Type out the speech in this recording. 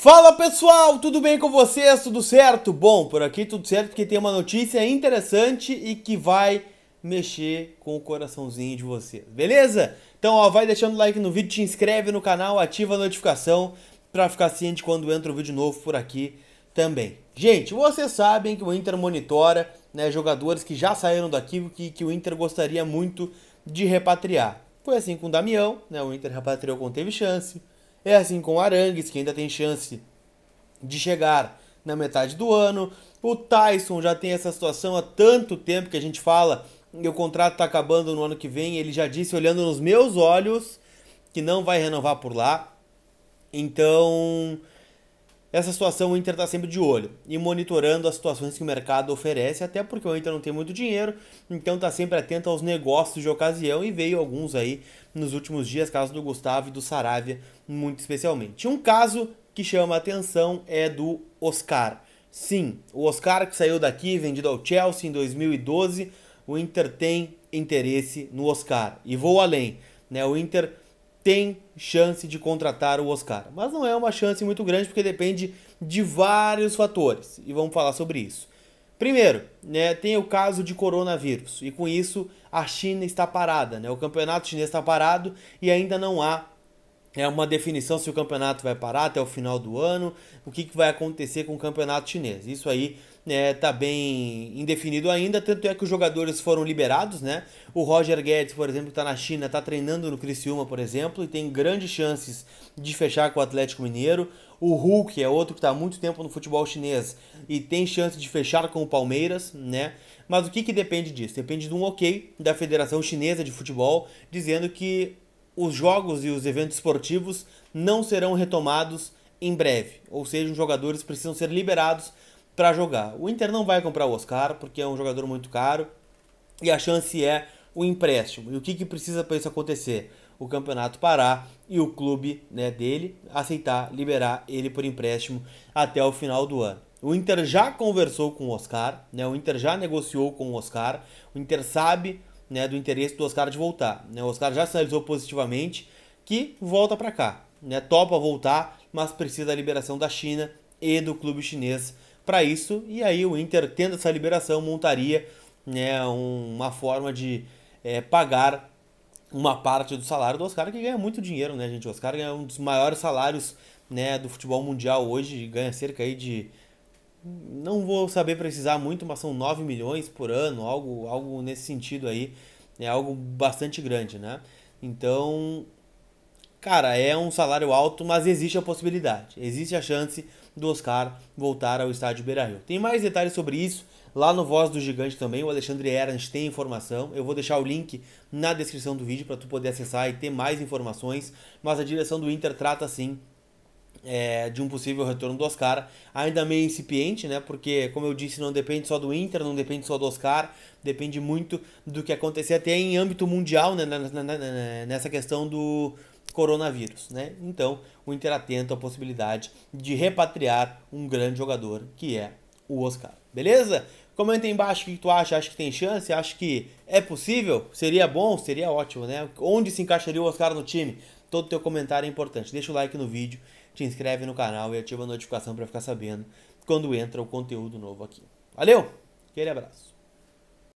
Fala pessoal, tudo bem com vocês? Tudo certo? Bom, por aqui tudo certo porque tem uma notícia interessante e que vai mexer com o coraçãozinho de vocês, beleza? Então ó, vai deixando like no vídeo, te inscreve no canal, ativa a notificação para ficar ciente quando entra um vídeo novo por aqui também. Gente, vocês sabem que o Inter monitora né, jogadores que já saíram daqui que, que o Inter gostaria muito de repatriar. Foi assim com o Damião, né, o Inter repatriou quando teve chance. É assim com o Arangues, que ainda tem chance de chegar na metade do ano. O Tyson já tem essa situação há tanto tempo que a gente fala que o contrato está acabando no ano que vem. Ele já disse, olhando nos meus olhos, que não vai renovar por lá. Então, essa situação o Inter está sempre de olho e monitorando as situações que o mercado oferece, até porque o Inter não tem muito dinheiro, então está sempre atento aos negócios de ocasião e veio alguns aí nos últimos dias, caso do Gustavo e do Saravia, muito especialmente. Um caso que chama a atenção é do Oscar. Sim, o Oscar que saiu daqui, vendido ao Chelsea em 2012, o Inter tem interesse no Oscar. E vou além, né? O Inter tem chance de contratar o Oscar. Mas não é uma chance muito grande porque depende de vários fatores e vamos falar sobre isso. Primeiro, né, tem o caso de coronavírus e com isso a China está parada, né? O campeonato chinês está parado e ainda não há é uma definição se o campeonato vai parar até o final do ano, o que, que vai acontecer com o campeonato chinês. Isso aí está né, tá bem indefinido ainda, tanto é que os jogadores foram liberados, né? O Roger Guedes, por exemplo, está na China, está treinando no Criciúma, por exemplo, e tem grandes chances de fechar com o Atlético Mineiro. O Hulk é outro que está há muito tempo no futebol chinês e tem chance de fechar com o Palmeiras, né? Mas o que, que depende disso? Depende de um ok da Federação Chinesa de Futebol dizendo que os jogos e os eventos esportivos não serão retomados em breve, ou seja, os jogadores precisam ser liberados para jogar. O Inter não vai comprar o Oscar porque é um jogador muito caro e a chance é o empréstimo. E o que, que precisa para isso acontecer? O campeonato parar e o clube né, dele aceitar liberar ele por empréstimo até o final do ano. O Inter já conversou com o Oscar, né? o Inter já negociou com o Oscar, o Inter sabe né, do interesse do Oscar de voltar. Né? O Oscar já sinalizou positivamente que volta para cá, né? topa voltar, mas precisa da liberação da China e do clube chinês para isso. E aí o Inter, tendo essa liberação, montaria né, um, uma forma de é, pagar uma parte do salário do Oscar, que ganha muito dinheiro, né, gente? O Oscar é um dos maiores salários né, do futebol mundial hoje, ganha cerca aí de não vou saber precisar muito, mas são 9 milhões por ano, algo, algo nesse sentido aí. É algo bastante grande, né? Então, cara, é um salário alto, mas existe a possibilidade. Existe a chance do Oscar voltar ao estádio Beira-Rio. Tem mais detalhes sobre isso lá no Voz do Gigante também. O Alexandre Erans tem informação. Eu vou deixar o link na descrição do vídeo para tu poder acessar e ter mais informações. Mas a direção do Inter trata sim é, de um possível retorno do Oscar, ainda meio incipiente, né? Porque, como eu disse, não depende só do Inter, não depende só do Oscar, depende muito do que acontecer até em âmbito mundial, né? Nessa questão do coronavírus, né? Então, o Inter atento à possibilidade de repatriar um grande jogador, que é o Oscar, beleza? Comenta aí embaixo o que tu acha, acha que tem chance, acha que é possível, seria bom, seria ótimo, né? Onde se encaixaria o Oscar no time? Todo teu comentário é importante. Deixa o like no vídeo te inscreve no canal e ativa a notificação para ficar sabendo quando entra o conteúdo novo aqui. Valeu! Aquele abraço.